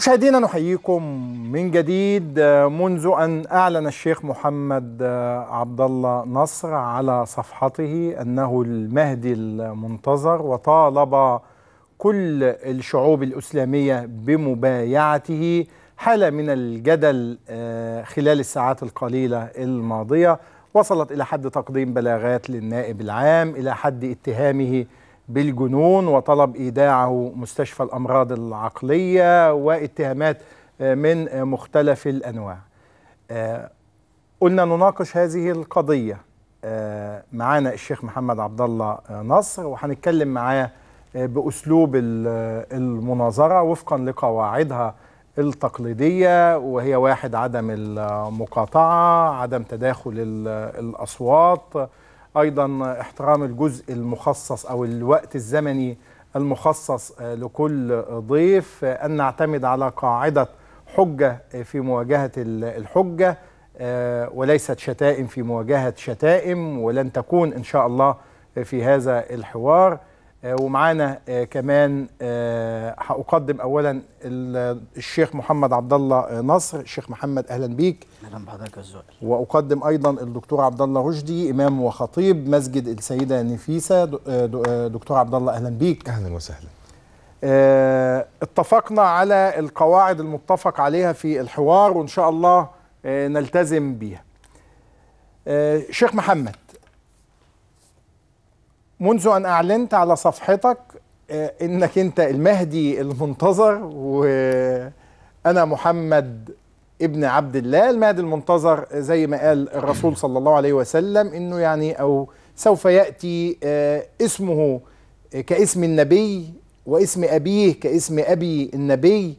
مشاهدينا نحييكم من جديد آه، منذ ان اعلن الشيخ محمد آه، عبد الله نصر على صفحته انه المهدي المنتظر وطالب كل الشعوب الاسلاميه بمبايعته حاله من الجدل آه، خلال الساعات القليله الماضيه وصلت الى حد تقديم بلاغات للنائب العام الى حد اتهامه بالجنون وطلب ايداعه مستشفى الامراض العقليه واتهامات آه، من مختلف الانواع. آه، قلنا نناقش هذه القضيه آه، معانا الشيخ محمد عبد الله نصر وهنتكلم معاه باسلوب المناظره وفقا لقواعدها التقليديه وهي واحد عدم المقاطعه، عدم تداخل الاصوات ايضا احترام الجزء المخصص او الوقت الزمني المخصص لكل ضيف ان نعتمد على قاعده حجه في مواجهه الحجه آه، وليست شتائم في مواجهه شتائم ولن تكون ان شاء الله في هذا الحوار آه، ومعانا آه، كمان آه، هاقدم اولا الشيخ محمد عبد الله نصر الشيخ محمد اهلا بيك اهلا بحضرتك يا الزهري واقدم ايضا الدكتور عبد الله رشدي امام وخطيب مسجد السيده نفيسه دكتور عبد الله اهلا بيك اهلا وسهلا اتفقنا على القواعد المتفق عليها في الحوار وان شاء الله نلتزم بيها شيخ محمد منذ أن أعلنت على صفحتك آه، إنك أنت المهدي المنتظر وأنا محمد ابن عبد الله المهدي المنتظر آه، زي ما قال الرسول صلى الله عليه وسلم إنه يعني أو سوف يأتي آه، اسمه كاسم النبي واسم أبيه كاسم أبي النبي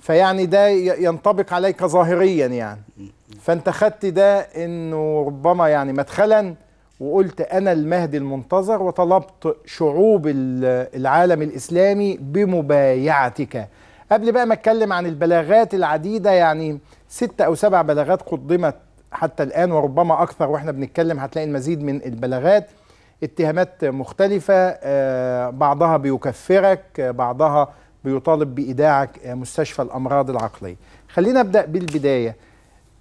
فيعني ده ينطبق عليك ظاهريا يعني فأنت خدت ده إنه ربما يعني مدخلا وقلت أنا المهدي المنتظر وطلبت شعوب العالم الإسلامي بمبايعتك قبل بقى ما أتكلم عن البلاغات العديدة يعني ستة أو سبع بلاغات قدمت حتى الآن وربما أكثر وإحنا بنتكلم هتلاقي المزيد من البلاغات اتهامات مختلفة آه، بعضها بيكفرك بعضها بيطالب بإيداعك آه، مستشفى الأمراض العقلية خلينا أبدأ بالبداية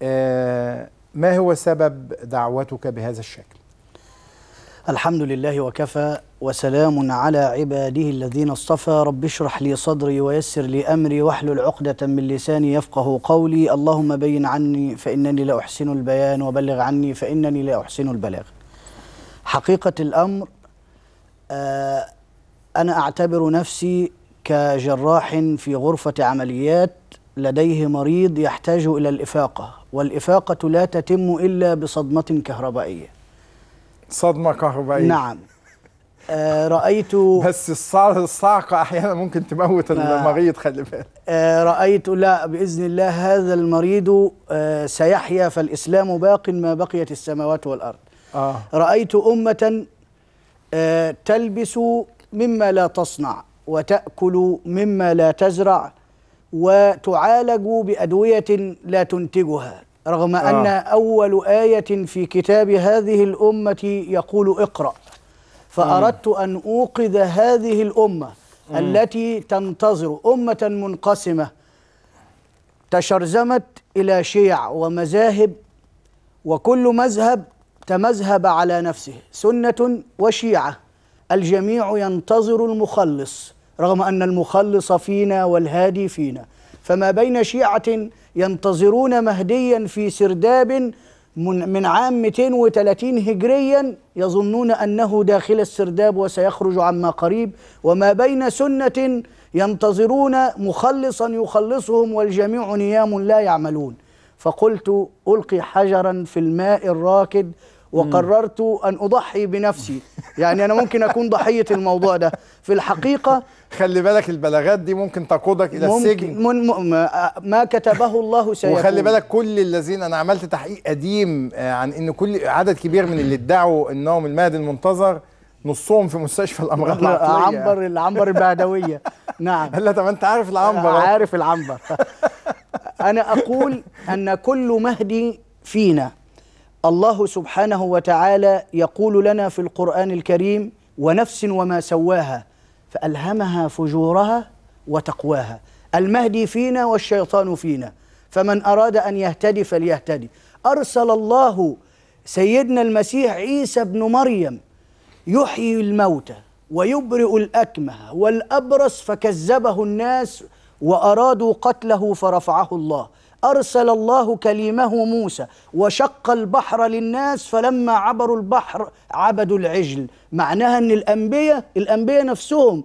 آه، ما هو سبب دعوتك بهذا الشكل؟ الحمد لله وكفى وسلام على عباده الذين اصطفى رب اشرح لي صدري ويسر لي امري واحلل عقدة من لساني يفقه قولي اللهم بين عني فانني لا احسن البيان وبلغ عني فانني لا احسن البلاغ. حقيقة الامر آه، انا اعتبر نفسي كجراح في غرفة عمليات لديه مريض يحتاج الى الافاقة والافاقة لا تتم الا بصدمة كهربائية. صدمة كهربائية نعم آه رأيت بس الصاعقة أحيانا ممكن تموت آه. المريض خلي بالك آه رأيت لا بإذن الله هذا المريض آه سيحيا فالإسلام باق ما بقيت السماوات والأرض آه. رأيت أمة آه تلبس مما لا تصنع وتأكل مما لا تزرع وتعالج بأدوية لا تنتجها رغم آه. أن أول آية في كتاب هذه الأمة يقول اقرأ فأردت م. أن أوقذ هذه الأمة م. التي تنتظر أمة منقسمة تشرزمت إلى شيع ومذاهب وكل مذهب تمذهب على نفسه سنة وشيعة الجميع ينتظر المخلص رغم أن المخلص فينا والهادي فينا فما بين شيعة ينتظرون مهديا في سرداب من عام 230 هجريا يظنون انه داخل السرداب وسيخرج عما قريب وما بين سنه ينتظرون مخلصا يخلصهم والجميع نيام لا يعملون فقلت القي حجرا في الماء الراكد وقررت أن أضحي بنفسي يعني أنا ممكن أكون ضحية الموضوع ده في الحقيقة خلي بالك البلاغات دي ممكن تقودك إلى ممكن السجن من ما كتبه الله سيكون وخلي بالك كل الذين أنا عملت تحقيق قديم آه، عن أن كل عدد كبير من اللي ادعوا أنهم المهدي المنتظر نصهم في مستشفى الامراض العقليه عنبر العنبر البعدويه نعم هلا طب انت عارف العنبر عارف العنبر انا اقول ان كل مهدي فينا الله سبحانه وتعالى يقول لنا في القرآن الكريم ونفس وما سواها فألهمها فجورها وتقواها المهدي فينا والشيطان فينا فمن أراد أن يهتدي فليهتدي أرسل الله سيدنا المسيح عيسى بن مريم يحيي الموتى ويبرئ الأكمه والأبرص فكذبه الناس وأرادوا قتله فرفعه الله أرسل الله كليمه موسى وشق البحر للناس فلما عبروا البحر عبدوا العجل معناها أن الأنبياء الأنبياء نفسهم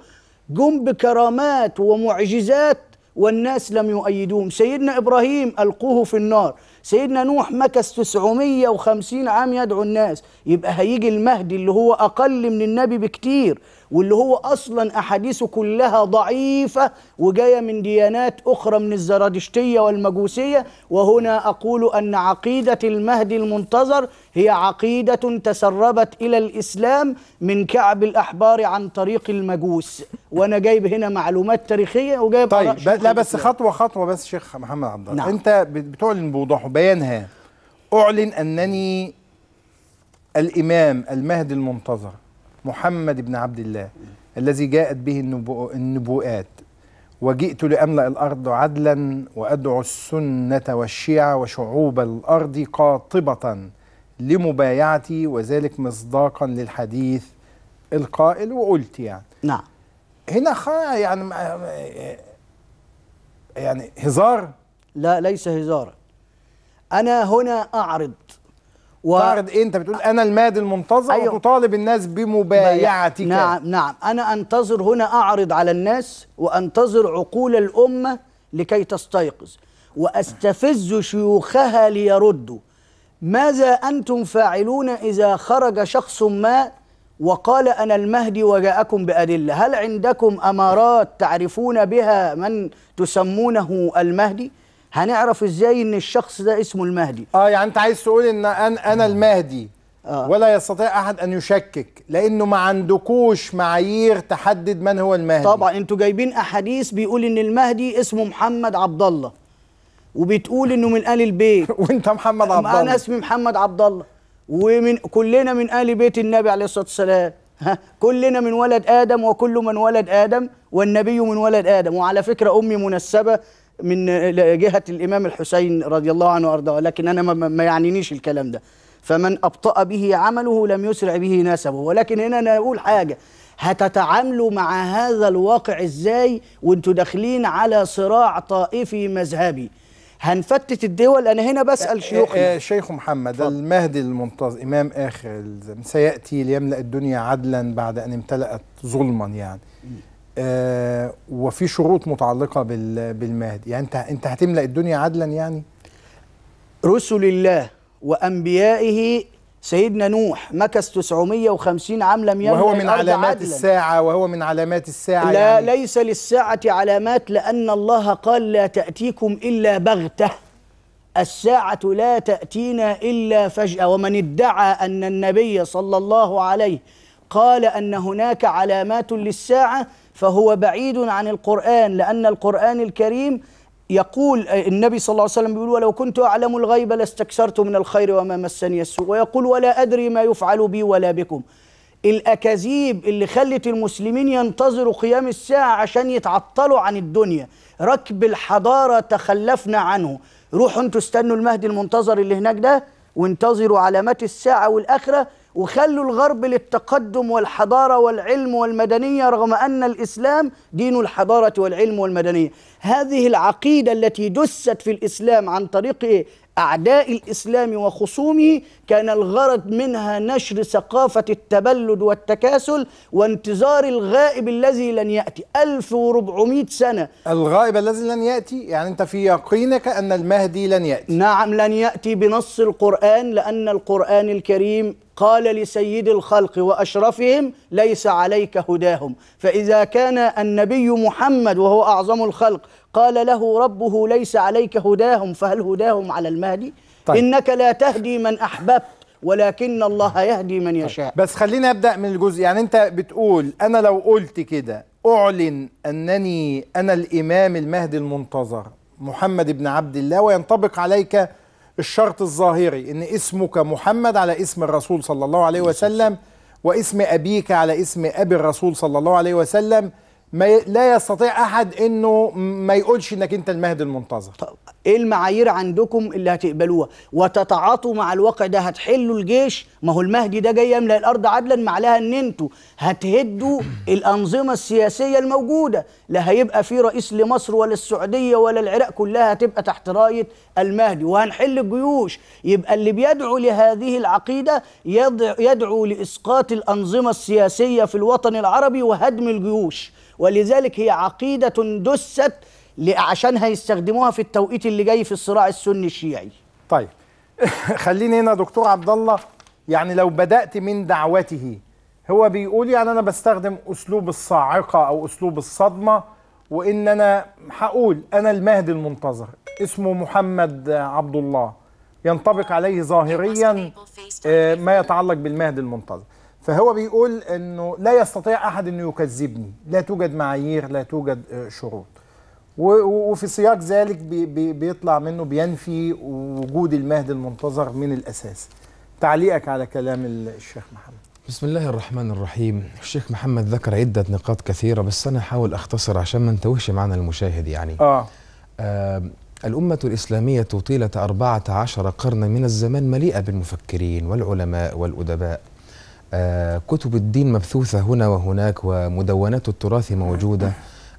جم بكرامات ومعجزات والناس لم يؤيدوهم سيدنا إبراهيم ألقوه في النار سيدنا نوح مكث 950 عام يدعو الناس يبقى هيجي المهدي اللي هو أقل من النبي بكتير واللي هو أصلا أحاديثه كلها ضعيفة وجاية من ديانات أخرى من الزرادشتية والمجوسية وهنا أقول أن عقيدة المهدي المنتظر هي عقيدة تسربت إلى الإسلام من كعب الأحبار عن طريق المجوس وأنا جايب هنا معلومات تاريخية وجايب طيب لا بس خطوة خطوة بس شيخ محمد عبد الله نعم. أنت بتعلن بوضوح بيانها أعلن أنني الإمام المهدي المنتظر محمد بن عبد الله الذي جاءت به النبوءات وجئت لأملأ الأرض عدلا وأدعو السنة والشيعة وشعوب الأرض قاطبة لمبايعتي وذلك مصداقا للحديث القائل وقلت يعني نعم هنا يعني يعني هزار لا ليس هزارا انا هنا اعرض و... تعرض ايه انت بتقول انا المادي المنتظر أيوه. وتطالب الناس بمبايعتك نعم نعم انا انتظر هنا اعرض على الناس وانتظر عقول الامه لكي تستيقظ واستفز شيوخها ليردوا ماذا انتم فاعلون اذا خرج شخص ما وقال انا المهدي وجاءكم بادله هل عندكم امارات تعرفون بها من تسمونه المهدي هنعرف ازاي ان الشخص ده اسمه المهدي اه يعني انت عايز تقول ان انا انا المهدي آه. ولا يستطيع احد ان يشكك لانه ما عندكوش معايير تحدد من هو المهدي طبعا انتوا جايبين احاديث بيقول ان المهدي اسمه محمد عبد الله وبتقول انه من ال البيت وانت محمد عبد الله انا اسمي محمد عبد الله ومن كلنا من ال بيت النبي عليه الصلاه والسلام ها كلنا من ولد ادم وكل من ولد ادم والنبي من ولد ادم وعلى فكره امي منسبه من آه، جهه الامام الحسين رضي الله عنه وارضاه لكن انا ما يعنينيش الكلام ده فمن ابطا به عمله لم يسرع به نسبه ولكن هنا انا اقول حاجه هتتعاملوا مع هذا الواقع ازاي وانتوا داخلين على صراع طائفي مذهبي هنفتت الدول انا هنا بسال آه، آه، شيوخنا شيخ محمد فضل. المهدي المنتظر امام اخر سياتي ليملا الدنيا عدلا بعد ان امتلأت ظلما يعني آه، وفي شروط متعلقه بالمهدي يعني انت انت هتملا الدنيا عدلا يعني رسل الله وانبيائه سيدنا نوح مكث 950 عام لم يملأ وهو من علامات عدلاً. الساعة وهو من علامات الساعة لا يعني ليس للساعة علامات لأن الله قال لا تأتيكم إلا بغتة الساعة لا تأتينا إلا فجأة ومن ادعى أن النبي صلى الله عليه قال أن هناك علامات للساعة فهو بعيد عن القرآن لأن القرآن الكريم يقول النبي صلى الله عليه وسلم بيقول ولو كنت أعلم الغيب لاستكثرت من الخير وما مسني السوء ويقول ولا أدري ما يفعل بي ولا بكم الأكاذيب اللي خلت المسلمين ينتظروا قيام الساعة عشان يتعطلوا عن الدنيا ركب الحضارة تخلفنا عنه روحوا انتوا استنوا المهدي المنتظر اللي هناك ده وانتظروا علامات الساعة والآخرة وخلوا الغرب للتقدم والحضارة والعلم والمدنية رغم أن الإسلام دين الحضارة والعلم والمدنية هذه العقيدة التي دست في الإسلام عن طريق إيه؟ أعداء الإسلام وخصومه كان الغرض منها نشر ثقافة التبلد والتكاسل وانتظار الغائب الذي لن يأتي 1400 سنة الغائب الذي لن يأتي يعني أنت في يقينك أن المهدي لن يأتي نعم لن يأتي بنص القرآن لأن القرآن الكريم قال لسيد الخلق واشرفهم ليس عليك هداهم فاذا كان النبي محمد وهو اعظم الخلق قال له ربه ليس عليك هداهم فهل هداهم على المهدي طيب. إنك لا تهدي من أحببت ولكن الله يهدي من طيب. يشاء طيب. بس خلينا أبدأ من الجزء يعني أنت بتقول أنا لو قلت كده أعلن أنني أنا الإمام المهدي المنتظر محمد بن عبد الله وينطبق عليك الشرط الظاهري ان اسمك محمد على اسم الرسول صلى الله عليه وسلم واسم ابيك على اسم ابي الرسول صلى الله عليه وسلم ما لا يستطيع احد انه ما يقولش انك انت المهدي المنتظر طب ايه المعايير عندكم اللي هتقبلوها وتتعاطوا مع الواقع ده هتحلوا الجيش ما هو المهدي ده جاي يملا الارض عدلا مع لها ان انتوا هتهدوا الانظمه السياسيه الموجوده لا هيبقى في رئيس لمصر ولا السعوديه ولا العراق كلها هتبقى تحت رايه المهدي وهنحل الجيوش يبقى اللي بيدعو لهذه العقيده يدعو لاسقاط الانظمه السياسيه في الوطن العربي وهدم الجيوش ولذلك هي عقيدة دست عشان هيستخدموها في التوقيت اللي جاي في الصراع السني الشيعي طيب خليني هنا دكتور عبد الله يعني لو بدأت من دعوته هو بيقول يعني أنا بستخدم أسلوب الصاعقة أو أسلوب الصدمة وإن أنا هقول أنا المهدي المنتظر اسمه محمد عبد الله ينطبق عليه ظاهريا آه، ما يتعلق بالمهدي المنتظر فهو بيقول انه لا يستطيع احد انه يكذبني لا توجد معايير لا توجد آه، شروط وفي سياق ذلك بيطلع منه بينفي وجود المهدي المنتظر من الاساس تعليقك على كلام الشيخ محمد بسم الله الرحمن الرحيم الشيخ محمد ذكر عدة نقاط كثيرة بس أنا حاول أختصر عشان ما نتوهش معنا المشاهد يعني آه. آه الأمة الإسلامية طيلة 14 قرنا من الزمان مليئة بالمفكرين والعلماء والأدباء آه كتب الدين مبثوثة هنا وهناك ومدونات التراث موجودة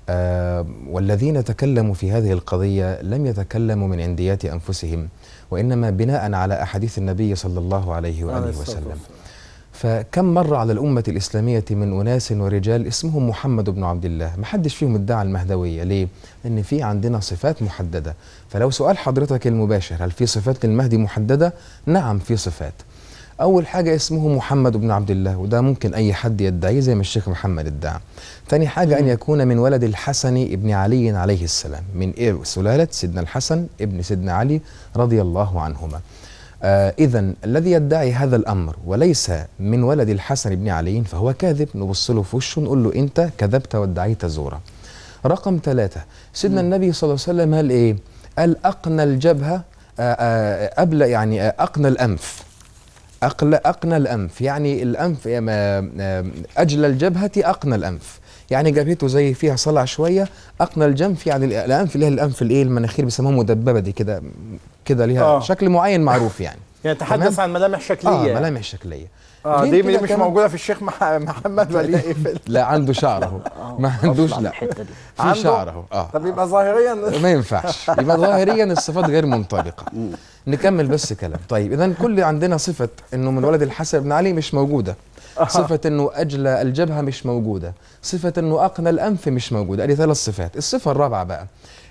آه والذين تكلموا في هذه القضية لم يتكلموا من عنديات أنفسهم وإنما بناء على أحاديث النبي صلى الله عليه وآله وسلم فكم مر على الأمة الإسلامية من أناس ورجال اسمهم محمد بن عبد الله ما حدش فيهم ادعى المهدوية ليه؟ لأن في عندنا صفات محددة فلو سؤال حضرتك المباشر هل في صفات للمهدي محددة؟ نعم في صفات اول حاجه اسمه محمد بن عبد الله وده ممكن اي حد يدعيه زي ما الشيخ محمد ادعى ثاني حاجه ان يكون من ولد الحسن ابن علي عليه السلام من إيه سلاله سيدنا الحسن ابن سيدنا علي رضي الله عنهما آه إذا الذي يدعي هذا الأمر وليس من ولد الحسن بن علي فهو كاذب نبص له في وشه نقول له أنت كذبت وادعيت زورا. رقم ثلاثة سيدنا النبي صلى الله عليه وسلم قال إيه؟ قال أقنى الجبهة آه، آه، قبل يعني آه، أقنى الأنف أقل أقنى الأنف يعني الأنف آه، آه، أجلى الجبهة أقنى الأنف يعني جبهته زي فيها صلع شويه اقنى الجنف يعني الانف هي الانف الايه المناخير بيسموها مدببه دي كده كده ليها آه. شكل معين معروف يعني يتحدث عن ملامح شكليه اه ملامح شكليه اه دي, دي مش موجوده في الشيخ محمد ولا ايه لا عنده شعره آه، ما عندوش لا في شعره اه طب يبقى ظاهريا ما ينفعش يبقى ظاهريا الصفات غير منطبقة نكمل بس كلام طيب اذا كل عندنا صفه انه من ولد الحسن بن علي مش موجوده صفة انه اجلى الجبهة مش موجودة، صفة انه اقنى الانف مش موجودة، هذه ثلاث صفات، الصفة الرابعة بقى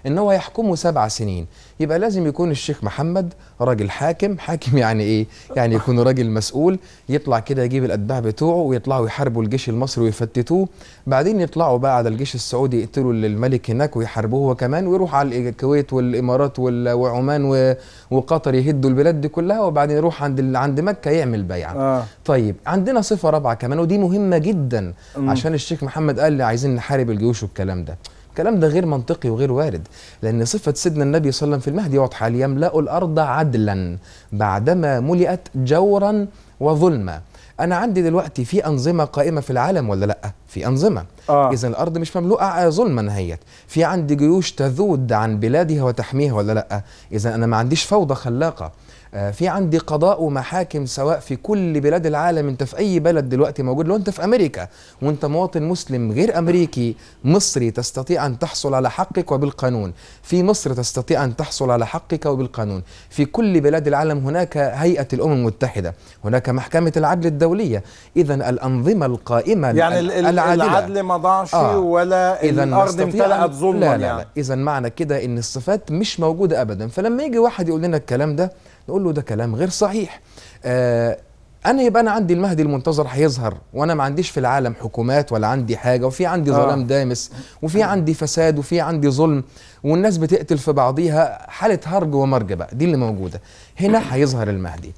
ان هو يحكمه سبع سنين يبقى لازم يكون الشيخ محمد راجل حاكم حاكم يعني ايه يعني يكون راجل مسؤول يطلع كده يجيب الاتباع بتوعه ويطلعوا يحاربوا الجيش المصري ويفتتوه بعدين يطلعوا بقى على الجيش السعودي يقتلوا الملك هناك ويحاربوه هو كمان ويروح على الكويت والامارات وعمان وقطر يهدوا البلاد دي كلها وبعدين يروح عند عند مكه يعمل بيعه آه. طيب عندنا صفه رابعه كمان ودي مهمه جدا عشان الشيخ محمد قال لي عايزين نحارب الجيوش والكلام ده الكلام ده غير منطقي وغير وارد لأن صفة سيدنا النبي صلى الله عليه وسلم في المهدي واضحة ليملأ الأرض عدلا بعدما ملئت جورا وظلما أنا عندي دلوقتي في أنظمة قائمة في العالم ولا لأ؟ في أنظمة آه. إذا الأرض مش مملوءة آه، ظلما هيت في عندي جيوش تذود عن بلادها وتحميها ولا لأ؟ إذا أنا ما عنديش فوضى خلاقة آه، في عندي قضاء ومحاكم سواء في كل بلاد العالم انت في اي بلد دلوقتي موجود لو انت في امريكا وانت مواطن مسلم غير امريكي مصري تستطيع ان تحصل على حقك وبالقانون في مصر تستطيع ان تحصل على حقك وبالقانون في كل بلاد العالم هناك هيئه الامم المتحده هناك محكمه العدل الدوليه اذا الانظمه القائمه يعني العادله العدل ما ضاعش آه. ولا إذن الارض امتلأت ظلما لا لا, لا. يعني. اذا معنى كده ان الصفات مش موجوده ابدا فلما يجي واحد يقول لنا الكلام ده نقول له ده كلام غير صحيح آه، انا يبقى انا عندي المهدي المنتظر هيظهر وانا ما عنديش في العالم حكومات ولا عندي حاجه وفي عندي آه. ظلام آه. دامس وفي عندي فساد وفي عندي ظلم والناس بتقتل في بعضيها حاله هرج ومرج بقى دي اللي موجوده هنا هيظهر المهدي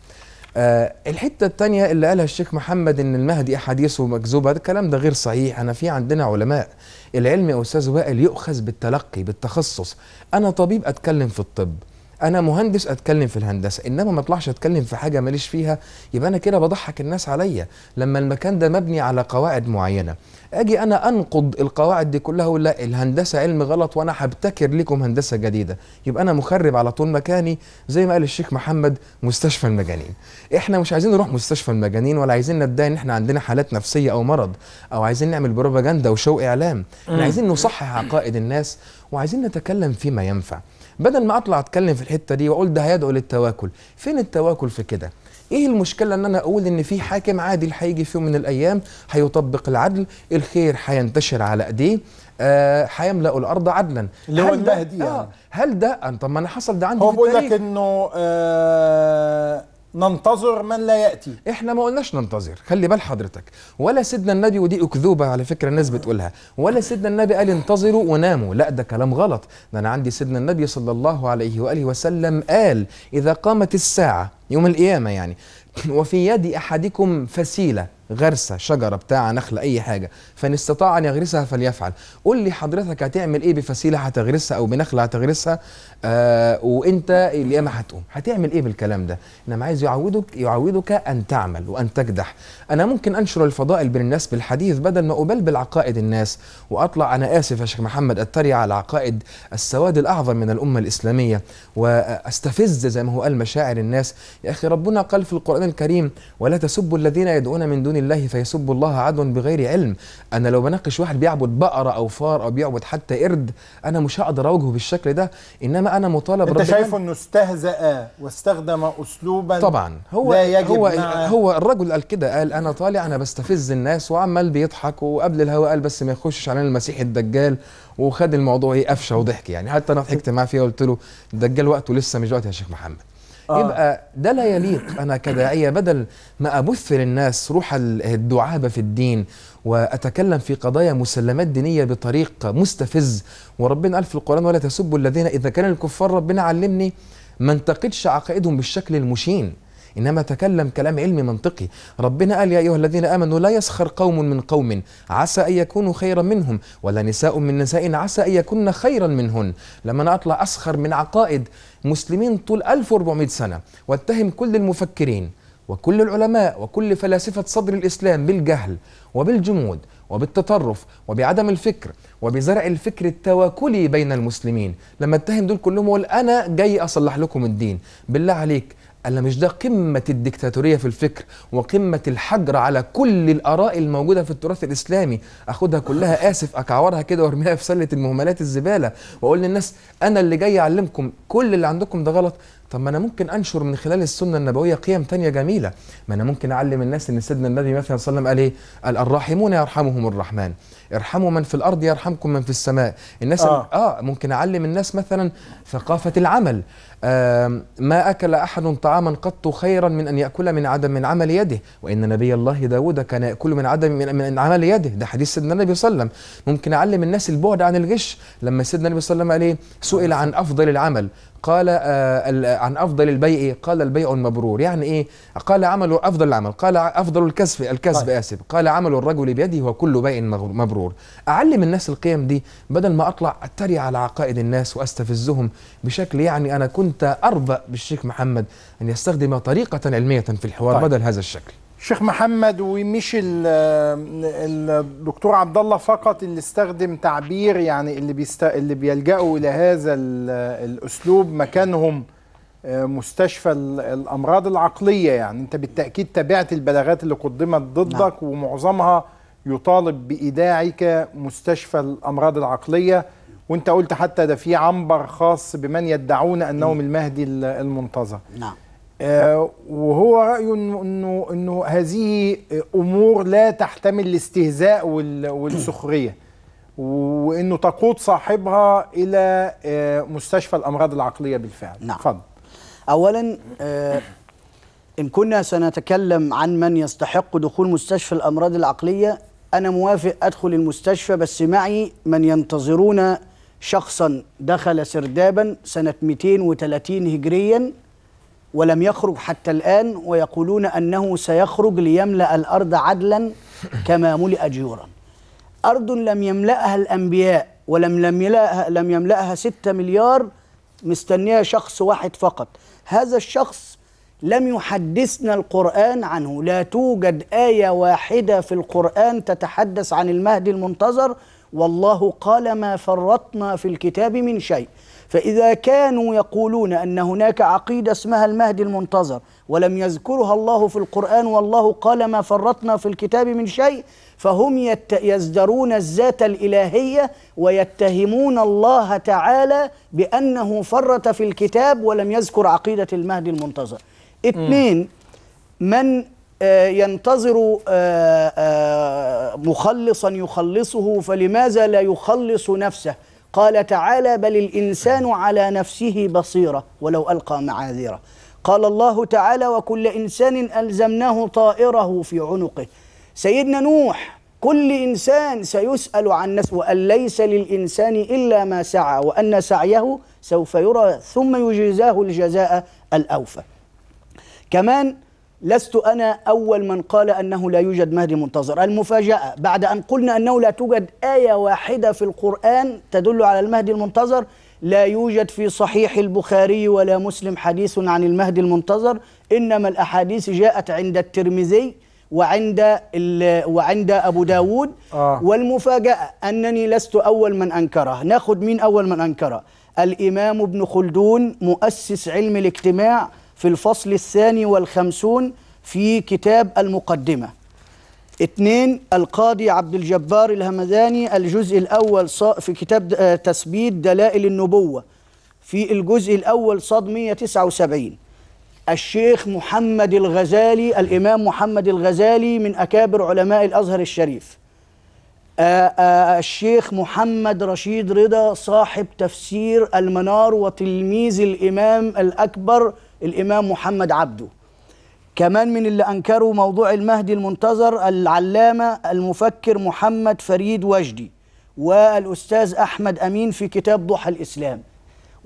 آه الحته الثانيه اللي قالها الشيخ محمد ان المهدي احاديثه مكذوبه ده الكلام ده غير صحيح انا في عندنا علماء العلم يا استاذ وائل يؤخذ بالتلقي بالتخصص انا طبيب اتكلم في الطب انا مهندس اتكلم في الهندسه انما ما اطلعش اتكلم في حاجه ماليش فيها يبقى انا كده بضحك الناس عليا لما المكان ده مبني على قواعد معينه اجي انا انقض القواعد دي كلها ولا الهندسه علم غلط وانا هبتكر لكم هندسه جديده يبقى انا مخرب على طول مكاني زي ما قال الشيخ محمد مستشفى المجانين احنا مش عايزين نروح مستشفى المجانين ولا عايزين ندعي ان احنا عندنا حالات نفسيه او مرض او عايزين نعمل بروباجندا وشو اعلام احنا عايزين نصحح عقائد الناس وعايزين نتكلم فيما ينفع بدل ما اطلع اتكلم في الحته دي واقول ده هيدعو للتواكل فين التواكل في كده ايه المشكله ان انا اقول ان في حاكم عادل هيجي في يوم من الايام هيطبق العدل الخير هينتشر على ايديه آه الارض عدلا اللي هو المهدي يعني. آه هل ده طب ما انا حصل ده عندي هو بيقول لك انه آه ننتظر من لا ياتي احنا ما قلناش ننتظر خلي بال حضرتك ولا سيدنا النبي ودي اكذوبه على فكره الناس بتقولها ولا سيدنا النبي قال انتظروا وناموا لا ده كلام غلط ده انا عندي سيدنا النبي صلى الله عليه واله وسلم قال اذا قامت الساعه يوم القيامه يعني وفي يد احدكم فسيله غرسه شجره بتاع نخله اي حاجه فان استطاع ان يغرسها فليفعل قول لي حضرتك هتعمل ايه بفسيله هتغرسها او بنخله هتغرسها آه وانت ما هتقوم هتعمل ايه بالكلام ده انما عايز يعودك يعودك ان تعمل وان تكدح انا ممكن انشر الفضائل بين الناس بالحديث بدل ما ابل بالعقائد الناس واطلع انا اسف يا شيخ محمد اتري على عقائد السواد الاعظم من الامه الاسلاميه واستفز زي ما هو قال مشاعر الناس يا اخي ربنا قال في القران الكريم ولا تسبوا الذين يدعون من دون الله فيسب الله عدوا بغير علم انا لو بناقش واحد بيعبد بقره او فار او بيعبد حتى قرد انا مش هقدر اوجهه بالشكل ده انما انا مطالب انت شايفه انه استهزأ واستخدم اسلوبا طبعا هو لا يجب هو مع هو الرجل قال كده قال انا طالع انا بستفز الناس وعمال بيضحك وقبل الهواء قال بس ما يخشش علينا المسيح الدجال وخد الموضوع ايه قفشه وضحك يعني حتى انا ضحكت معاه فيها قلت له الدجال وقته لسه مش وقت يا شيخ محمد آه. يبقى ده لا يليق انا كداعيه بدل ما ابث للناس روح الدعابه في الدين واتكلم في قضايا مسلمات دينيه بطريق مستفز وربنا قال في القران ولا تسبوا الذين اذا كان الكفار ربنا علمني ما انتقدش عقائدهم بالشكل المشين إنما تكلم كلام علمي منطقي ربنا قال يا أيها الذين آمنوا لا يسخر قوم من قوم عسى أن يكونوا خيرا منهم ولا نساء من نساء عسى أن يكون خيرا منهن لما أنا أطلع أسخر من عقائد مسلمين طول 1400 سنة واتهم كل المفكرين وكل العلماء وكل فلاسفة صدر الإسلام بالجهل وبالجمود وبالتطرف وبعدم الفكر وبزرع الفكر التواكلي بين المسلمين لما اتهم دول كلهم وقال أنا جاي أصلح لكم الدين بالله عليك قال مش ده قمة الدكتاتورية في الفكر وقمة الحجر على كل الآراء الموجودة في التراث الإسلامي أخدها كلها آسف أكعورها كده وارميها في سلة المهملات الزبالة وأقول للناس أنا اللي جاي أعلمكم كل اللي عندكم ده غلط طب ما انا ممكن انشر من خلال السنه النبويه قيم ثانيه جميله ما انا ممكن اعلم الناس ان سيدنا النبي مثلا صلى الله عليه وسلم قال ايه الراحمون يرحمهم الرحمن ارحموا من في الارض يرحمكم من في السماء الناس آه, آه ممكن اعلم الناس مثلا ثقافه العمل آه ما اكل احد طعاما قط خيرا من ان ياكل من عدم من عمل يده وان نبي الله داود كان ياكل من عدم من, من عمل يده ده حديث سيدنا النبي صلى الله عليه وسلم ممكن اعلم الناس البعد عن الغش لما سيدنا النبي صلى الله عليه وسلم إيه؟ سئل عن افضل العمل قال آه، عن افضل البيع قال البيع المبرور يعني ايه قال عمل افضل العمل قال افضل الكسب الكسب طيب. اسف قال عمل الرجل بيده وكل بيع مبرور اعلم الناس القيم دي بدل ما اطلع اتري على عقائد الناس واستفزهم بشكل يعني انا كنت ارضى بالشيخ محمد ان يستخدم طريقه علميه في الحوار طيب. بدل هذا الشكل شيخ محمد ومش الدكتور عبد الله فقط اللي استخدم تعبير يعني اللي بيست... اللي بيلجأوا الى هذا الاسلوب مكانهم آه، مستشفى الامراض العقليه يعني انت بالتاكيد تابعت البلاغات اللي قدمت ضدك نعم. ومعظمها يطالب بايداعك مستشفى الامراض العقليه وانت قلت حتى ده في عنبر خاص بمن يدعون انهم المهدي المنتظر نعم آه، وهو رأيه انه انه هذه امور لا تحتمل الاستهزاء والسخريه وانه تقود صاحبها الى آه، مستشفى الامراض العقليه بالفعل نعم فضل. اولا آه، ان كنا سنتكلم عن من يستحق دخول مستشفى الامراض العقليه انا موافق ادخل المستشفى بس معي من ينتظرون شخصا دخل سردابا سنه 230 هجريا ولم يخرج حتى الآن ويقولون أنه سيخرج ليملأ الأرض عدلا كما ملئ جيورا أرض لم يملأها الأنبياء ولم لم يملأها, لم يملأها ستة مليار مستنيها شخص واحد فقط هذا الشخص لم يحدثنا القرآن عنه لا توجد آية واحدة في القرآن تتحدث عن المهدي المنتظر والله قال ما فرطنا في الكتاب من شيء فإذا كانوا يقولون أن هناك عقيدة اسمها المهدي المنتظر ولم يذكرها الله في القرآن والله قال ما فرطنا في الكتاب من شيء فهم يزدرون الذات الإلهية ويتهمون الله تعالى بأنه فرط في الكتاب ولم يذكر عقيدة المهدي المنتظر اثنين من آه، ينتظر آه، آه، مخلصا يخلصه فلماذا لا يخلص نفسه قال تعالى بل الانسان على نفسه بصيره ولو القى معاذيره قال الله تعالى وكل انسان الزمناه طائره في عنقه سيدنا نوح كل انسان سيسال عن نفسه وان ليس للانسان الا ما سعى وان سعيه سوف يرى ثم يجزاه الجزاء الاوفى كمان لست أنا أول من قال أنه لا يوجد مهدي منتظر المفاجأة بعد أن قلنا أنه لا توجد آية واحدة في القرآن تدل على المهدي المنتظر لا يوجد في صحيح البخاري ولا مسلم حديث عن المهدي المنتظر إنما الأحاديث جاءت عند الترمذي وعند وعند أبو داود آه. والمفاجأة أنني لست أول من أنكره ناخذ مين أول من أنكره الإمام ابن خلدون مؤسس علم الاجتماع في الفصل الثاني والخمسون في كتاب المقدمة اثنين القاضي عبد الجبار الهمذاني الجزء الأول في كتاب آه، تثبيت دلائل النبوة في الجزء الأول صاد 179 الشيخ محمد الغزالي الإمام محمد الغزالي من أكابر علماء الأزهر الشريف آآ آه، آآ آه، الشيخ محمد رشيد رضا صاحب تفسير المنار وتلميذ الإمام الأكبر الإمام محمد عبده كمان من اللي أنكروا موضوع المهدي المنتظر العلامة المفكر محمد فريد وجدي والأستاذ أحمد أمين في كتاب ضحى الإسلام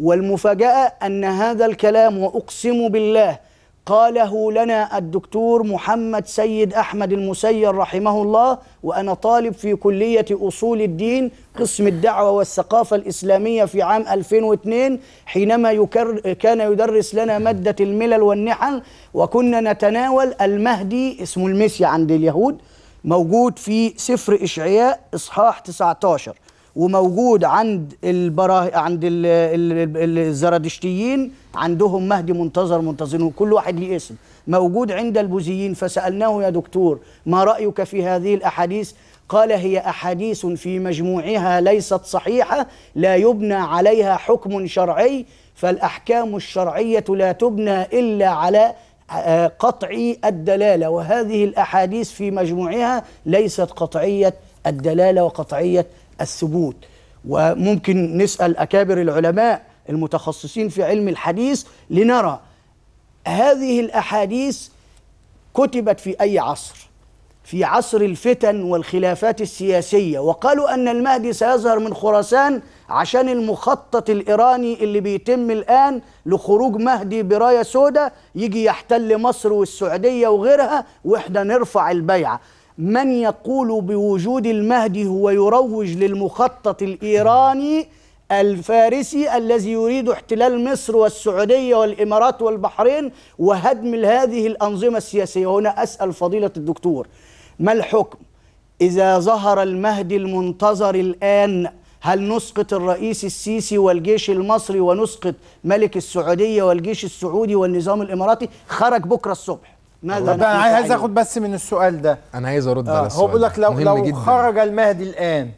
والمفاجأة أن هذا الكلام وأقسم بالله قاله لنا الدكتور محمد سيد أحمد المسير رحمه الله وأنا طالب في كلية أصول الدين قسم الدعوة والثقافة الإسلامية في عام 2002 حينما يكر كان يدرس لنا مادة الملل والنحل وكنا نتناول المهدي اسمه المسيا عند اليهود موجود في سفر إشعياء إصحاح 19 وموجود عند البراه عند الزرادشتيين عندهم مهدي منتظر منتظرين كل واحد ليه اسم موجود عند البوذيين فسألناه يا دكتور ما رأيك في هذه الأحاديث قال هي أحاديث في مجموعها ليست صحيحة لا يبنى عليها حكم شرعي فالأحكام الشرعية لا تبنى إلا على آه، قطعي الدلالة وهذه الأحاديث في مجموعها ليست قطعية الدلالة وقطعية الثبوت وممكن نسأل أكابر العلماء المتخصصين في علم الحديث لنرى هذه الاحاديث كتبت في اي عصر في عصر الفتن والخلافات السياسيه وقالوا ان المهدي سيظهر من خراسان عشان المخطط الايراني اللي بيتم الان لخروج مهدي برايه سوداء يجي يحتل مصر والسعوديه وغيرها واحنا نرفع البيعه من يقول بوجود المهدي هو يروج للمخطط الايراني الفارسي الذي يريد احتلال مصر والسعودية والإمارات والبحرين وهدم هذه الأنظمة السياسية هنا أسأل فضيلة الدكتور ما الحكم إذا ظهر المهدي المنتظر الآن هل نسقط الرئيس السيسي والجيش المصري ونسقط ملك السعودية والجيش السعودي والنظام الإماراتي خرج بكرة الصبح ماذا أنا عايز أخد بس من السؤال ده أنا عايز أرد آه على السؤال هو لك لو, لو خرج المهدي الآن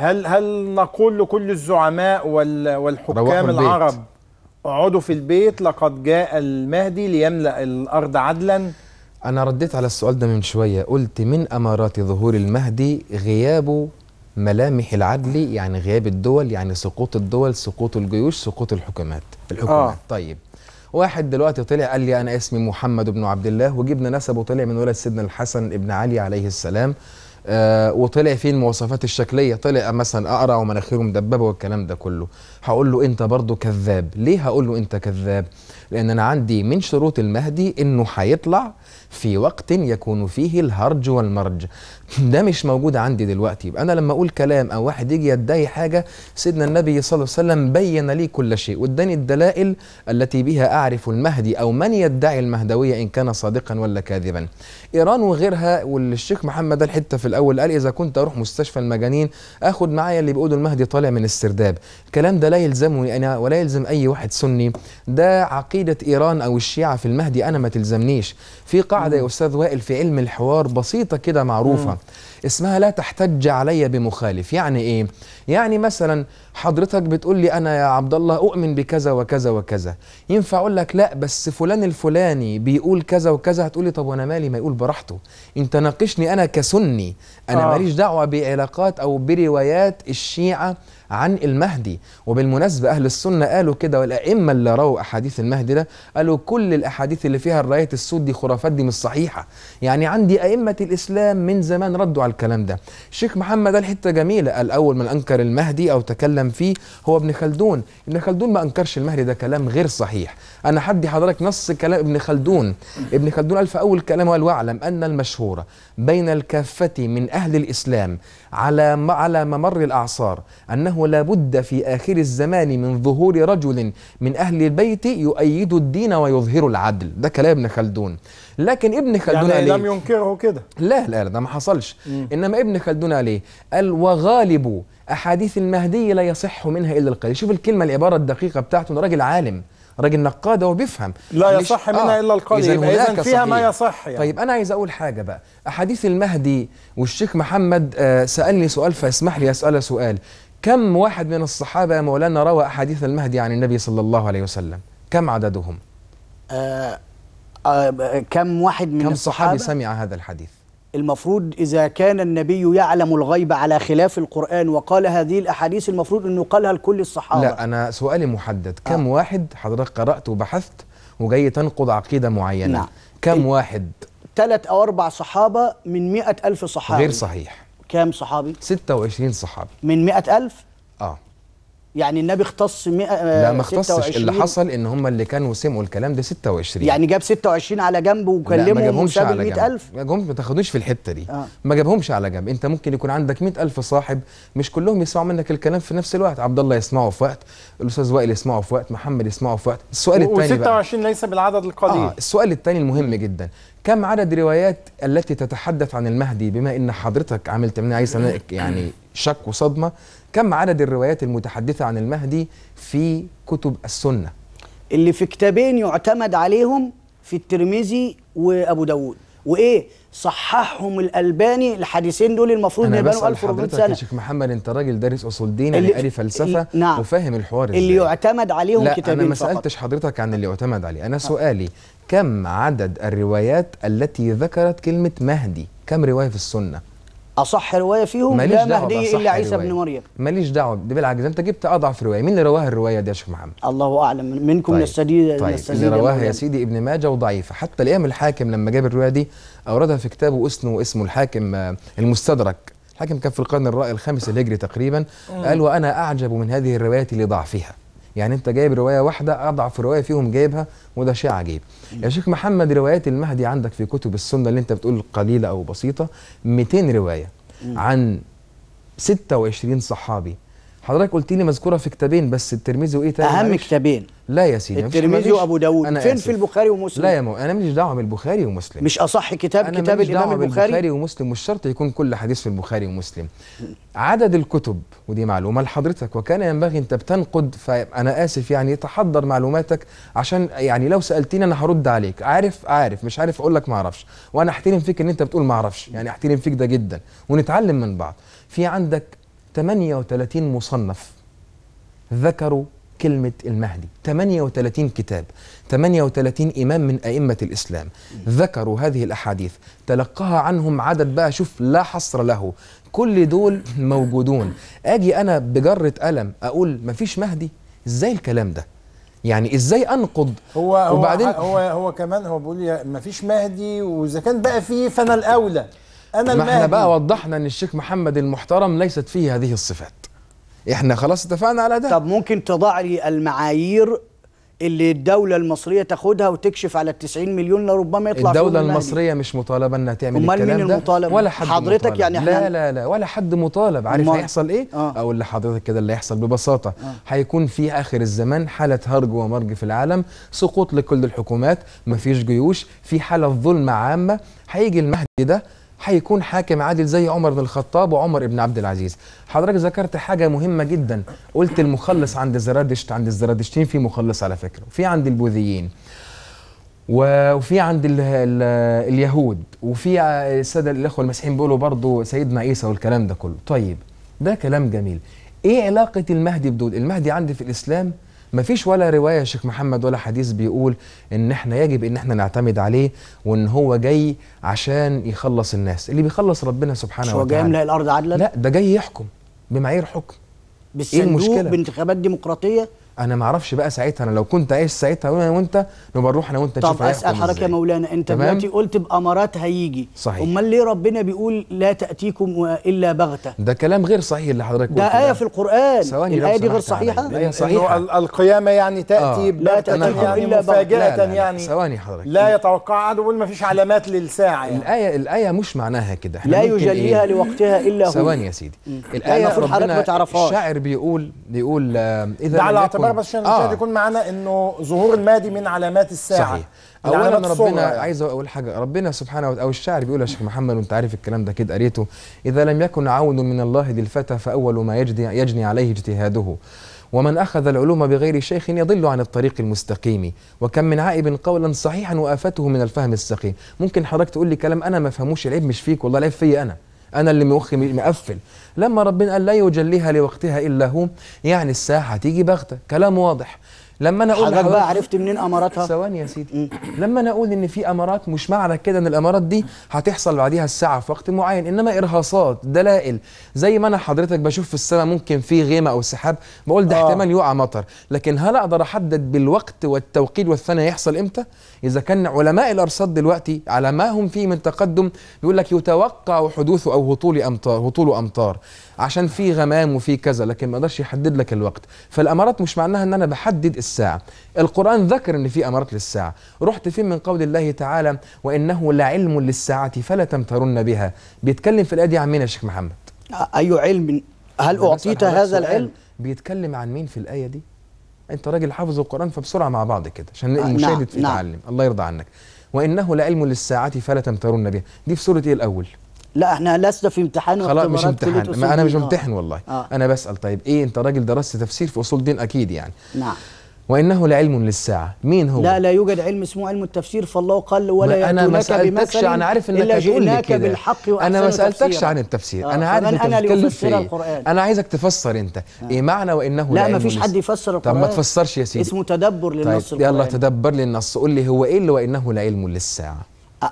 هل هل نقول لكل الزعماء والحكام العرب اقعدوا في البيت لقد جاء المهدي ليملا الارض عدلا انا رديت على السؤال ده من شويه قلت من امارات ظهور المهدي غياب ملامح العدل يعني غياب الدول يعني سقوط الدول سقوط الجيوش سقوط الحكومات الحكومات آه. طيب واحد دلوقتي طلع قال لي انا اسمي محمد بن عبد الله وجبنا نسبه طلع من ولد سيدنا الحسن ابن علي عليه السلام آه وطلع فيه المواصفات الشكليه طلع مثلا اقرع ومناخيره مدببه والكلام ده كله هقول له انت برضه كذاب ليه هقول له انت كذاب لان انا عندي من شروط المهدي انه هيطلع في وقت يكون فيه الهرج والمرج ده مش موجود عندي دلوقتي يبقى انا لما اقول كلام او واحد يجي يدعي حاجه سيدنا النبي صلى الله عليه وسلم بين لي كل شيء واداني الدلائل التي بها اعرف المهدي او من يدعي المهدويه ان كان صادقا ولا كاذبا ايران وغيرها والشيخ محمد ده الحته في الاول قال اذا كنت اروح مستشفى المجانين اخد معايا اللي بيقولوا المهدي طالع من السرداب الكلام ده لا يلزمني انا ولا يلزم اي واحد سني ده عقيده ايران او الشيعه في المهدي انا ما تلزمنيش في قاعده يا استاذ وائل في علم الحوار بسيطه كده معروفه اسمها لا تحتج علي بمخالف يعني ايه يعني مثلا حضرتك بتقول لي انا يا عبد الله اؤمن بكذا وكذا وكذا ينفع اقول لك لا بس فلان الفلاني بيقول كذا وكذا هتقول لي طب وانا مالي ما يقول براحته انت ناقشني انا كسني انا آه. ماليش دعوه بعلاقات او بروايات الشيعه عن المهدي وبالمناسبة أهل السنة قالوا كده والأئمة اللي رأوا أحاديث المهدي ده قالوا كل الأحاديث اللي فيها الراية السود دي خرافات دي مش صحيحة يعني عندي أئمة الإسلام من زمان ردوا على الكلام ده الشيخ محمد قال حتة جميلة قال أول من أنكر المهدي أو تكلم فيه هو ابن خلدون ابن خلدون ما أنكرش المهدي ده كلام غير صحيح أنا حدي حضرتك نص كلام ابن خلدون ابن خلدون قال في أول كلام قال واعلم أن المشهورة بين الكافة من أهل الإسلام على على ممر الأعصار أنه لا بد في آخر الزمان من ظهور رجل من أهل البيت يؤيد الدين ويظهر العدل ده كلام ابن خلدون لكن ابن خلدون يعني لم ينكره كده لا لا ده ما حصلش مم. إنما ابن خلدون عليه قال وغالب أحاديث المهدي لا يصح منها إلا القليل شوف الكلمة العبارة الدقيقة بتاعته راجل عالم راجل نقاد هو بيفهم لا يصح منها آه الا القليل اذا فيها صحيح. ما يصح يعني. طيب انا عايز اقول حاجه بقى احاديث المهدي والشيخ محمد آه سالني سؤال فاسمح لي اسال سؤال كم واحد من الصحابه يا مولانا روى احاديث المهدي عن النبي صلى الله عليه وسلم كم عددهم آه آه كم واحد من كم صحابي سمع هذا الحديث المفروض إذا كان النبي يعلم الغيب على خلاف القرآن وقال هذه الأحاديث المفروض أنه قالها لكل الصحابة لا أنا سؤالي محدد آه. كم آه. واحد حضرتك قرأت وبحثت وجاي تنقض عقيدة معينة نعم. كم واحد ثلاث أو أربع صحابة من مئة ألف صحابي غير صحيح كم صحابي؟ 26 صحابي من مئة ألف؟ آه يعني النبي اختص 100 آه، لا ما اختصش اللي حصل ان هم اللي كانوا سمعوا الكلام ده 26 يعني جاب 26 على جنب وكلمهم على جنب 100000 ما جابهمش ما تاخدوش في الحته دي آه. ما جابهمش على جنب انت ممكن يكون عندك 100000 صاحب مش كلهم يسمعوا منك الكلام في نفس الوقت عبد الله يسمعه في وقت الاستاذ وائل يسمعه في وقت محمد يسمعه في وقت السؤال الثاني و و26 ليس بالعدد القليل آه. السؤال الثاني المهم جدا كم عدد الروايات التي تتحدث عن المهدي بما ان حضرتك عملت منها عايز يعني شك وصدمه كم عدد الروايات المتحدثة عن المهدي في كتب السنة اللي في كتابين يعتمد عليهم في الترمذي وأبو داود وايه صححهم الالباني الحديثين دول المفروض يبانوا 1400 سنه يا شيخ محمد انت راجل دارس اصول دين اللي قاري يعني فلسفه نعم وفاهم الحوار اللي ازاي. يعتمد عليهم لا كتابين انا ما سالتش حضرتك عن اللي يعتمد عليه انا سؤالي كم عدد الروايات التي ذكرت كلمه مهدي كم روايه في السنه اصح روايه فيهم لا مهدي الا عيسى بن مريم ماليش دعوه بالعجز انت جبت اضعف روايه مين اللي رواها الروايه دي يا شيخ محمد الله اعلم منكم طيب. نستدي طيب. نستدي اللي رواها يا سيدي ابن ماجه وضعيفه حتى الامام الحاكم لما جاب الروايه دي اوردها في كتابه اسمه اسمه الحاكم آه، المستدرك الحاكم كان في القرن الرائع الخامس الهجري تقريبا قال وانا اعجب من هذه الروايات لضعفها يعني انت جايب روايه واحده اضعف روايه فيهم جايبها وده شيء عجيب يا شيخ محمد روايات المهدي عندك في كتب السنه اللي انت بتقول قليله او بسيطه 200 روايه عن 26 صحابي حضرتك قلت لي مذكوره في كتابين بس الترمذي وايه تاني اهم معلش. كتابين لا يا سيدي الترمذي وابو داوود فين في البخاري ومسلم لا يا مو انا ماليش دعوه بالبخاري ومسلم مش اصح كتاب أنا كتاب الامام البخاري البخاري ومسلم مش شرط يكون كل حديث في البخاري ومسلم عدد الكتب ودي معلومه لحضرتك وكان ينبغي انت بتنقد فانا اسف يعني تحضر معلوماتك عشان يعني لو سالتني انا هرد عليك عارف عارف مش عارف اقول لك ما اعرفش وانا احترم فيك ان انت بتقول ما اعرفش يعني احترم فيك ده جدا ونتعلم من بعض في عندك 38 مصنف ذكروا كلمة المهدي 38 كتاب 38 إمام من أئمة الإسلام ذكروا هذه الأحاديث تلقاها عنهم عدد بقى شوف لا حصر له كل دول موجودون أجي أنا بجرة قلم أقول ما فيش مهدي إزاي الكلام ده يعني ازاي انقض هو هو وبعدين هو هو كمان هو بيقول ما فيش مهدي واذا كان بقى فيه فانا الاولى انا المهدي ما احنا بقى وضحنا ان الشيخ محمد المحترم ليست فيه هذه الصفات احنا خلاص اتفقنا على ده طب ممكن تضع لي المعايير اللي الدولة المصرية تاخدها وتكشف على ال 90 مليون لربما يطلع الدولة المصرية مش مطالبة انها تعمل الكلام مين ده ولا حد حضرتك مطالب. يعني احنا لا لا لا ولا حد مطالب عارف هيحصل ايه؟ آه. اقول لحضرتك كده اللي هيحصل ببساطة آه. هيكون في اخر الزمان حالة هرج ومرج في العالم سقوط لكل الحكومات مفيش جيوش في حالة ظلم عامة هيجي المهدي ده هيكون حاكم عادل زي عمر بن الخطاب وعمر بن عبد العزيز حضرتك ذكرت حاجه مهمه جدا قلت المخلص عند الزرادشت عند الزرادشتين في مخلص على فكره في عند البوذيين وفي عند الـ الـ اليهود وفي الساده الاخوه المسيحيين بيقولوا برضه سيدنا عيسى والكلام ده كله طيب ده كلام جميل ايه علاقه المهدي بدول المهدي عندي في الاسلام مفيش ولا روايه يا شيخ محمد ولا حديث بيقول ان احنا يجب ان احنا نعتمد عليه وان هو جاي عشان يخلص الناس اللي بيخلص ربنا سبحانه وتعالى هو جاي يملأ الارض عدلا لا ده جاي يحكم بمعايير حكم إيه بالصندوق إيه المشكلة؟ بانتخابات ديمقراطيه انا ما اعرفش بقى ساعتها انا لو كنت عايش ساعتها انا وانت نبقى نروح انا وانت نشوف طب اسال حضرتك يا مولانا انت دلوقتي قلت بامارات هيجي صحيح امال ليه ربنا بيقول لا تاتيكم الا بغته ده كلام غير صحيح اللي حضرتك قلته آية ده ايه في القران ثواني الايه دي غير صحيحه الايه صحيحه القيامه يعني تاتي آه. لا يعني تاتيكم يعني الا مفاجاه لا يعني ثواني حضرتك لا يتوقع احد يقول ما فيش علامات للساعه يعني. الايه الايه مش معناها كده احنا لا يجليها إيه؟ لوقتها الا هو ثواني يا سيدي الايه تعرفهاش الشاعر بيقول بيقول آه، اذا بقى بس عشان آه. يكون معانا انه ظهور المادي من علامات الساعه صحيح اولا ربنا يعني. عايز اقول حاجه ربنا سبحانه او الشاعر بيقول يا شيخ محمد وانت عارف الكلام ده كده قريته اذا لم يكن عون من الله للفتى فاول ما يجني, يجني عليه اجتهاده ومن أخذ العلوم بغير شيخ يضل عن الطريق المستقيم وكم من عائب قولا صحيحا وآفته من الفهم السقيم ممكن حضرتك تقول لي كلام أنا ما فهموش العيب مش فيك والله العيب فيا أنا انا اللي مخي مقفل لما ربنا قال لا يجليها لوقتها الا هو يعني الساعه هتيجي بغته كلام واضح لما انا اقول حضرتك بقى عرفت منين اماراتها ثواني يا سيدي لما انا اقول ان في امارات مش معنى كده ان الامارات دي هتحصل بعديها الساعه في وقت معين انما ارهاصات دلائل زي ما انا حضرتك بشوف في السماء ممكن في غيمه او سحاب بقول ده آه. احتمال يقع مطر لكن هل اقدر احدد بالوقت والتوقيت والثانيه هيحصل امتى اذا كان علماء الارصاد دلوقتي على ما هم فيه من تقدم بيقول لك يتوقع حدوثه او هطول امطار هطول امطار عشان في غمام وفي كذا لكن ما يقدرش يحدد لك الوقت فالامارات مش معناها ان انا بحدد الساعه القران ذكر ان في امارات للساعه رحت فين من قول الله تعالى وانه لعلم للساعه فلا تمترن بها بيتكلم في الايه دي عن مين يا شيخ محمد اي أيوة، علم هل اعطيت هذا العلم بيتكلم عن مين في الايه دي انت راجل حافظ القران فبسرعه مع بعض كده عشان المشاهد نعم. نعم. الله يرضى عنك وانه لعلم للساعه فلا تمترن بها دي في سوره ايه الاول لا احنا لسنا في امتحان خلاص مش امتحان ما انا مش امتحن والله آه. انا بسال طيب ايه انت راجل درست تفسير في اصول الدين اكيد يعني نعم وانه لعلم للساعه مين هو لا لا يوجد علم اسمه علم التفسير فالله قال ولا ما سالتكش انا عارف انك هتقول كده بالحق انا ما سالتكش عن التفسير آه. انا عارف انت بتتكلم في إيه. القرآن. انا عايزك تفسر انت آه. ايه معنى وانه لا ما فيش حد يفسر القران طب ما تفسرش يا سيدي اسمه تدبر للنص طيب يلا تدبر للنص قول لي هو ايه اللي وانه لعلم للساعه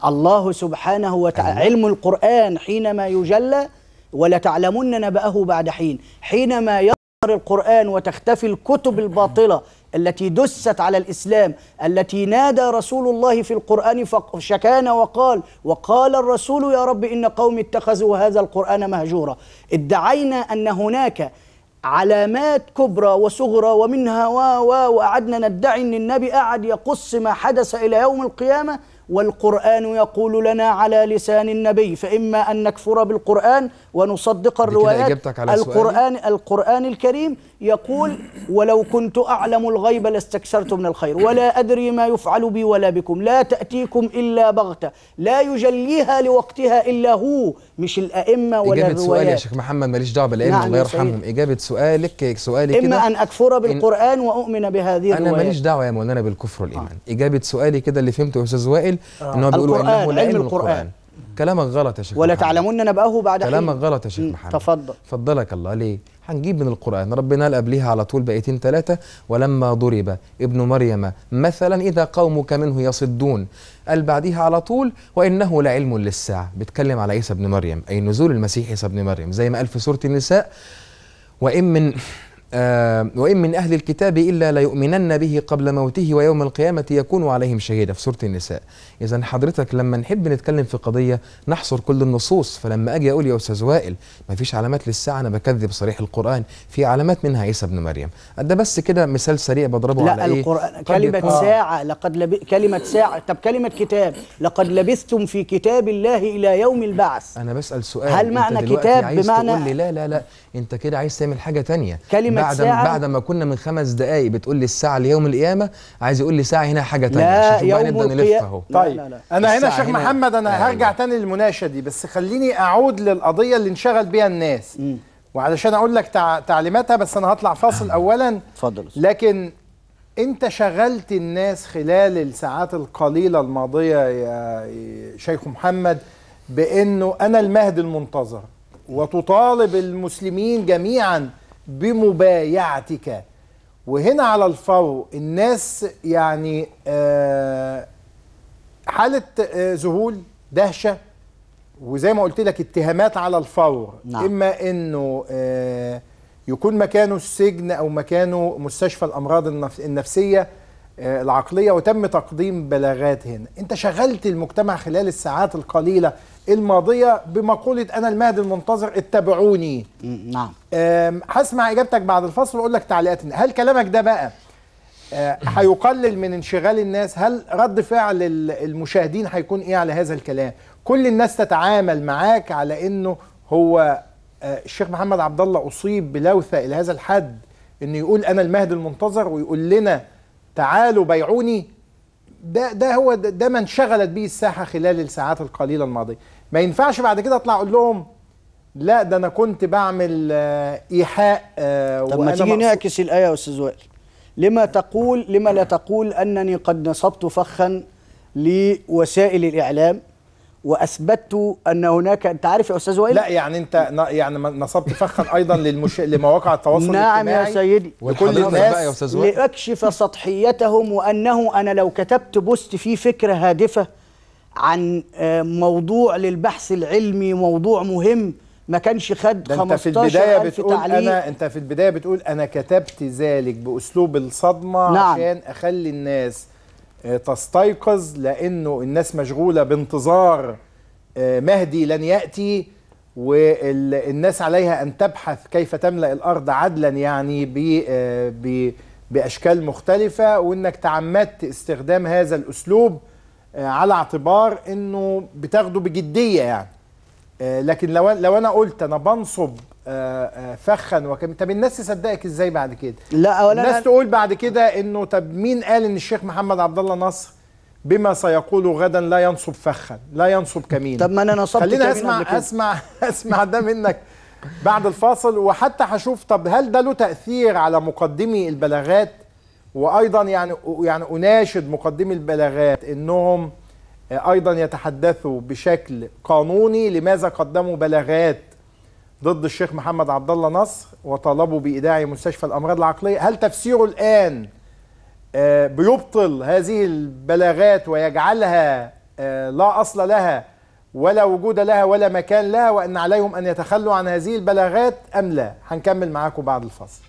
الله سبحانه وتعالى أيوة. علم القرآن حينما يجلى ولتعلمن نبأه بعد حين حينما يظهر القرآن وتختفي الكتب الباطلة التي دست على الإسلام التي نادى رسول الله في القرآن فشكان وقال وقال الرسول يا رب إن قوم اتخذوا هذا القرآن مهجورا ادعينا أن هناك علامات كبرى وصغرى ومنها و و وأعدنا ندعي أن النبي قعد يقص ما حدث إلى يوم القيامة والقرآن يقول لنا على لسان النبي فإما أن نكفر بالقرآن ونصدق الروايات على القرآن القرآن الكريم يقول ولو كنت أعلم الغيب لاستكثرت من الخير ولا أدري ما يفعل بي ولا بكم لا تأتيكم إلا بغتة لا يجليها لوقتها إلا هو مش الأئمة ولا إجابة الروايات سؤالي يا شيخ محمد ماليش دعوة بالعلم نعم الله يرحمهم إجابة سؤالك سؤالي إما أن أكفر بالقرآن وأؤمن بهذه الروايات أنا ماليش دعوة يا مولانا بالكفر والإيمان آه. إجابة سؤالي كده اللي فهمته يا أستاذ وائل آه. إن هو آه. بيقول إنه لعلم القرآن, القرآن. كلامك غلط يا شيخ ولا تعلمون نبأه بعد حين كلامك غلط يا شيخ محمد تفضل فضلك الله ليه هنجيب من القرآن ربنا قال قبليها على طول بقيتين ثلاثة ولما ضرب ابن مريم مثلا إذا قومك منه يصدون قال بعديها على طول وإنه لعلم للساعة بيتكلم على عيسى ابن مريم أي نزول المسيح عيسى ابن مريم زي ما قال في سورة النساء وإن من آه وإن من أهل الكتاب إلا ليؤمنن به قبل موته ويوم القيامة يكون عليهم شهيدا في سورة النساء إذا حضرتك لما نحب نتكلم في قضية نحصر كل النصوص فلما أجي أقول يا أستاذ وائل ما فيش علامات للساعة أنا بكذب صريح القرآن في علامات منها عيسى ابن مريم ده بس كده مثال سريع بضربه لا على إيه؟ القرآن إيه؟ كلمة آه. ساعة لقد لب... كلمة ساعة طب كلمة كتاب لقد لبثتم في كتاب الله إلى يوم البعث أنا بسأل سؤال هل معنى كتاب بمعنى لا لا لا انت كده عايز تعمل حاجه تانية كلمه بعد ساعه بعد ما كنا من خمس دقائق بتقول لي الساعه ليوم القيامه عايز يقول لي ساعه هنا حاجه تانية عشان يوم نبدا نلف اهو طيب لا لا لا. انا هنا شيخ محمد انا أيوة. هرجع تاني للمناقشه دي بس خليني اعود للقضيه اللي انشغل بيها الناس م. وعلشان اقول لك تع... تعليماتها بس انا هطلع فاصل آه. اولا اتفضل لكن انت شغلت الناس خلال الساعات القليله الماضيه يا شيخ محمد بانه انا المهد المنتظر وتطالب المسلمين جميعا بمبايعتك وهنا على الفور الناس يعني آه، حالة آه، ذهول دهشة وزي ما قلت لك اتهامات على الفور نعم. إما أنه آه، يكون مكانه السجن أو مكانه مستشفى الأمراض النفسية آه، العقليه وتم تقديم بلاغات هنا انت شغلت المجتمع خلال الساعات القليله الماضيه بمقوله انا المهدي المنتظر اتبعوني نعم هسمع اجابتك بعد الفصل واقول لك تعليقات هل كلامك ده بقى آه، هيقلل من انشغال الناس هل رد فعل المشاهدين هيكون ايه على هذا الكلام كل الناس تتعامل معاك على انه هو آه، الشيخ محمد عبد الله اصيب بلوثه الى هذا الحد انه يقول انا المهدي المنتظر ويقول لنا تعالوا بيعوني ده ده هو ده, ده ما انشغلت بيه الساحه خلال الساعات القليله الماضيه ما ينفعش بعد كده اطلع اقول لهم لا ده انا كنت بعمل آه، ايحاء آه، طب ما تيجي نعكس الايه يا استاذ وائل لما تقول لما لا تقول انني قد نصبت فخا لوسائل الاعلام واثبتت ان هناك انت عارف يا استاذ وائل لا يعني انت يعني نصبت فخا ايضا للمش... لمواقع التواصل نعم الاجتماعي نعم يا سيدي وكل الناس لاكشف سطحيتهم وانه انا لو كتبت بوست فيه فكره هادفه عن آه، موضوع للبحث العلمي موضوع مهم ما كانش خد 15 بتقول تعليق انا انت في البدايه بتقول انا كتبت ذلك باسلوب الصدمه نعم. عشان اخلي الناس آه، تستيقظ لانه الناس مشغوله بانتظار آه، مهدي لن ياتي والناس عليها ان تبحث كيف تملا الارض عدلا يعني ب آه، باشكال مختلفه وانك تعمدت استخدام هذا الاسلوب على اعتبار انه بتاخده بجديه يعني لكن لو لو انا قلت انا بنصب آه، آه، فخا وكم طب الناس تصدقك ازاي بعد كده لا اولا الناس أنا... تقول بعد كده انه طب مين قال ان الشيخ محمد عبد الله نصر بما سيقول غدا لا ينصب فخا لا ينصب كمين طب ما انا نصبت خلينا اسمع اسمع اسمع ده منك بعد الفاصل وحتى هشوف طب هل ده له تاثير على مقدمي البلاغات وايضا يعني يعني اناشد مقدمي البلاغات انهم ايضا يتحدثوا بشكل قانوني لماذا قدموا بلاغات ضد الشيخ محمد عبد الله نصر وطالبوا بايداع مستشفى الامراض العقليه هل تفسيره الان آه، بيبطل هذه البلاغات ويجعلها آه، لا اصل لها ولا وجود لها ولا مكان لها وان عليهم ان يتخلوا عن هذه البلاغات ام لا هنكمل معاكم بعد الفصل